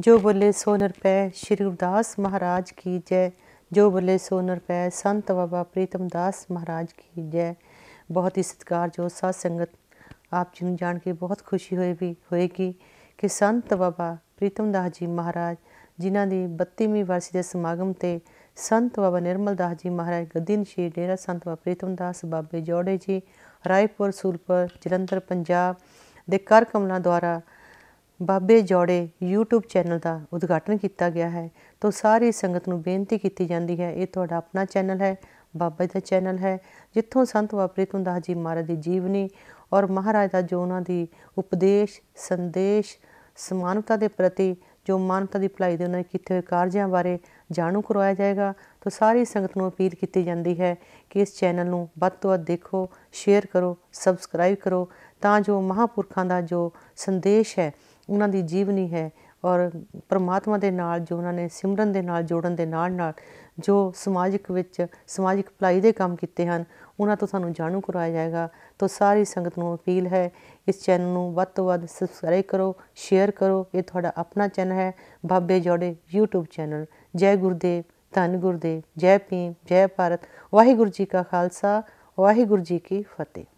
ਜੋ ਬੋਲੇ ਸੋ ਨਰਪੈ ਪੈ ਸ਼੍ਰੀ ਗੁਰਦਾਸ ਮਹਾਰਾਜ ਕੀ ਜੈ ਜੋ ਬੋਲੇ ਸੋ ਨਰਪੈ ਪੈ ਸੰਤ ਬਾਬਾ ਪ੍ਰੀਤਮ ਦਾਸ ਮਹਾਰਾਜ ਕੀ ਜੈ ਬਹੁਤ ਹੀ ਸਤਿਕਾਰਯੋਗ ਸਾਧ ਸੰਗਤ ਆਪ ਜੀ ਨੂੰ ਜਾਣ ਕੇ ਬਹੁਤ ਖੁਸ਼ੀ ਹੋਈ ਵੀ ਹੋਏਗੀ ਕਿ ਸੰਤ ਬਾਬਾ ਪ੍ਰੀਤਮ ਦਾਸ ਜੀ ਮਹਾਰਾਜ ਜਿਨ੍ਹਾਂ ਦੀ 32ਵੀਂ ਵਰਸੀ ਦੇ ਸਮਾਗਮ ਤੇ ਸੰਤ ਬਾਬਾ ਨਿਰਮਲ ਦਾਸ ਜੀ ਮਹਾਰਾਜ ਗਦਿਨ ਸ਼ੀ ਡੇਰਾ ਸੰਤ ਬਾਬਾ ਪ੍ਰੀਤਮ ਦਾਸ ਬਾਬੇ ਜੋੜੇ ਜੀ ਰਾਏਪੁਰ ਸੂਲਪੁਰ ਜਲੰਧਰ ਪੰਜਾਬ ਦੇ ਕਰ ਕਮਲਾ ਦੁਆਰਾ ਬਾਬੇ ਜੋੜੇ YouTube ਚੈਨਲ ਦਾ ਉਦਘਾਟਨ ਕੀਤਾ ਗਿਆ ਹੈ ਤੋਂ ਸਾਰੀ ਸੰਗਤ ਨੂੰ ਬੇਨਤੀ ਕੀਤੀ ਜਾਂਦੀ ਹੈ ਇਹ ਤੁਹਾਡਾ ਆਪਣਾ ਚੈਨਲ ਹੈ ਬਾਬਾ ਜੀ ਦਾ ਚੈਨਲ ਹੈ ਜਿੱਥੋਂ ਸੰਤ ਬਾਬਰੀ ਤੁੰਦਾ ਜੀ ਮਹਾਰਾਜ ਦੀ ਜੀਵਨੀ ਔਰ ਮਹਾਰਾਜ ਦਾ ਜੋ ਉਹਨਾਂ ਦੀ ਉਪਦੇਸ਼ ਸੰਦੇਸ਼ ਸਮਾਨਤਾ ਦੇ ਪ੍ਰਤੀ ਜੋ ਮਾਨਤਾ ਦੀ ਭਲਾਈ ਦੇ ਉਹਨਾਂ ਨੇ ਕੀਤੇ ਹੋਏ ਕਾਰਜਾਂ ਬਾਰੇ ਜਾਣੂ ਕਰਵਾਇਆ ਜਾਏਗਾ ਤਾਂ ਸਾਰੀ ਸੰਗਤ ਨੂੰ ਅਪੀਲ ਕੀਤੀ ਜਾਂਦੀ ਹੈ ਕਿ ਇਸ ਚੈਨਲ ਨੂੰ ਵੱਧ ਤੋਂ ਵੱਧ ਦੇਖੋ ਸ਼ੇਅਰ ਕਰੋ ਸਬਸਕ੍ਰਾਈਬ ਕਰੋ ਤਾਂ ਜੋ ਮਹਾਪੁਰਖਾਂ ਦਾ ਜੋ ਸੰਦੇਸ਼ ਹੈ ਉਹਨਾਂ ਦੀ ਜੀਵਨੀ ਹੈ ਔਰ ਪਰਮਾਤਮਾ ਦੇ ਨਾਲ ਜੋ ਉਹਨਾਂ ਨੇ ਸਿਮਰਨ ਦੇ ਨਾਲ ਜੋੜਨ ਦੇ ਨਾਲ ਨਾਲ ਜੋ ਸਮਾਜਿਕ ਵਿੱਚ ਸਮਾਜਿਕ ਭਲਾਈ ਦੇ ਕੰਮ ਕੀਤੇ ਹਨ ਉਹਨਾਂ ਤੋਂ ਸਾਨੂੰ ਜਾਣੂ ਕਰਾਇਆ ਜਾਏਗਾ ਤੋਂ ਸਾਰੀ ਸੰਗਤ ਨੂੰ ਅਪੀਲ ਹੈ ਇਸ ਚੈਨਲ ਨੂੰ ਵੱਧ ਤੋਂ ਵੱਧ ਸਬਸਕ੍ਰਾਈਬ ਕਰੋ ਸ਼ੇਅਰ ਕਰੋ ਇਹ ਤੁਹਾਡਾ ਆਪਣਾ ਚੈਨਲ ਹੈ ਬਾਬੇ ਜੋੜੇ YouTube ਚੈਨਲ ਜੈ ਗੁਰਦੇਵ ਧੰਨ ਗੁਰਦੇਵ ਜੈ ਭੀਮ ਜੈ ਭਾਰਤ ਵਾਹਿਗੁਰੂ ਜੀ ਕਾ ਖਾਲਸਾ ਵਾਹਿਗੁਰੂ ਜੀ ਕੀ ਫਤਿਹ